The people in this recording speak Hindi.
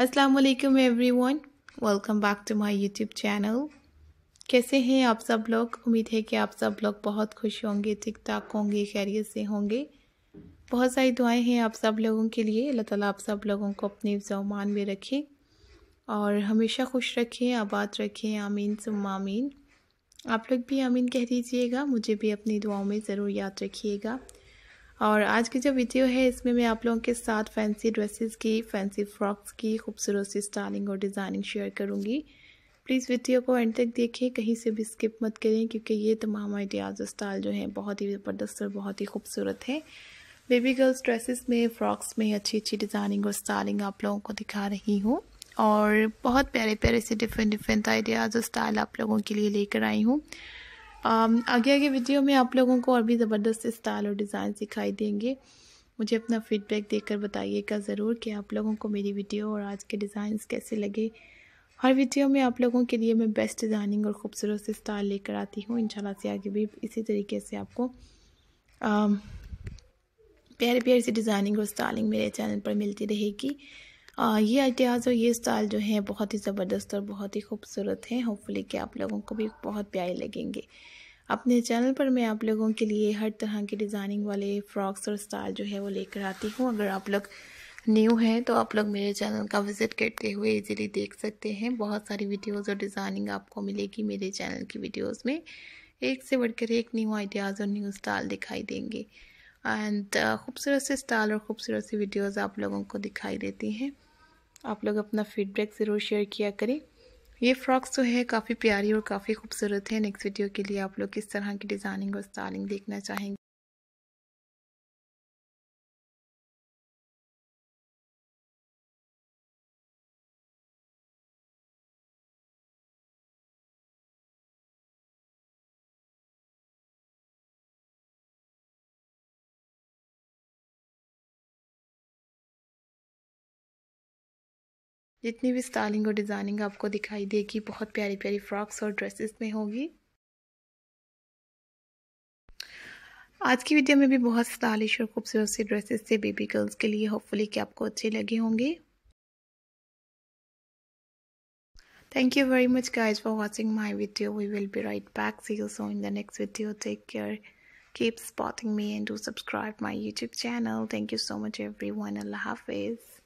अस्सलाम everyone welcome back to my YouTube channel कैसे हैं आप सब लोग उम्मीद है कि आप सब लोग बहुत खुश होंगे ठीक ठाक होंगे खैरियत से होंगे बहुत सारी दुआएं हैं आप सब लोगों के लिए अल्लाह ताला आप सब लोगों को अपने जमान में रखें और हमेशा खुश रखें आबाद रखें आमीन सुम आमीन आप लोग भी आमीन कह दीजिएगा मुझे भी अपनी दुआओं में ज़रूर याद रखिएगा और आज की जो वीडियो है इसमें मैं आप लोगों के साथ फैंसी ड्रेसेस की फैंसी फ्रॉक्स की खूबसूरत सी स्टाइलिंग और डिज़ाइनिंग शेयर करूँगी प्लीज़ वीडियो को एंड तक देखें कहीं से भी स्किप मत करें क्योंकि ये तमाम आइडियाज़ और स्टाइल जो हैं बहुत ही ज़बरदस्त और बहुत ही खूबसूरत है बेबी गर्ल्स ड्रेसेस में फ़्रॉक्स में अच्छी अच्छी डिज़ाइनिंग और स्टाइलिंग आप लोगों को दिखा रही हूँ और बहुत प्यारे प्यारे से डिफरेंट डिफरेंट आइडियाज़ और स्टाइल आप लोगों के लिए लेकर आई हूँ Um, आगे आगे वीडियो में आप लोगों को और भी ज़बरदस्त स्टाइल और डिज़ाइन सिखाई देंगे मुझे अपना फीडबैक देकर बताइएगा ज़रूर कि आप लोगों को मेरी वीडियो और आज के डिज़ाइंस कैसे लगे हर वीडियो में आप लोगों के लिए मैं बेस्ट डिज़ाइनिंग और ख़ूबसूरत से स्टाइल लेकर आती हूँ इंशाल्लाह से आगे भी इसी तरीके से आपको um, प्यारे प्यारे से डिज़ाइनिंग और स्टाइलिंग मेरे चैनल पर मिलती रहेगी आ, ये आइडियाज़ और ये स्टाइल जो है बहुत ही ज़बरदस्त और बहुत ही खूबसूरत हैं होपफुली कि आप लोगों को भी बहुत प्यारे लगेंगे अपने चैनल पर मैं आप लोगों के लिए हर तरह के डिज़ाइनिंग वाले फ्रॉक्स और स्टाइल जो है वो लेकर आती हूँ अगर आप लोग न्यू हैं तो आप लोग मेरे चैनल का विज़िट करते हुए इजीली देख सकते हैं बहुत सारी वीडियोस और डिज़ाइनिंग आपको मिलेगी मेरे चैनल की वीडियोस में एक से बढ़कर एक न्यू आइडियाज़ और न्यू स्टाइल दिखाई देंगे एंड खूबसूरत से स्टाइल और ख़ूबसूरत सी वीडियोज़ आप लोगों को दिखाई देती हैं आप लोग अपना फीडबैक ज़रूर शेयर किया करें ये फ्रॉक्स जो तो है काफ़ी प्यारी और काफ़ी खूबसूरत है नेक्स्ट वीडियो के लिए आप लोग किस तरह की डिज़ाइनिंग और स्टाइलिंग देखना चाहेंगे जितनी भी स्टाइलिंग और डिज़ाइनिंग आपको दिखाई देगी बहुत प्यारी प्यारी फ्रॉक्स और ड्रेसेस में होगी आज की वीडियो में भी बहुत स्टाइलिश और खूबसूरत से ड्रेसेस थे बेबी गर्ल्स के लिए होपफुली कि आपको अच्छे लगे होंगे thank you very much guys for watching my video we will be right back see you so in the next video take care keep spotting me and to subscribe my YouTube channel thank you so much everyone Allah हाफिज़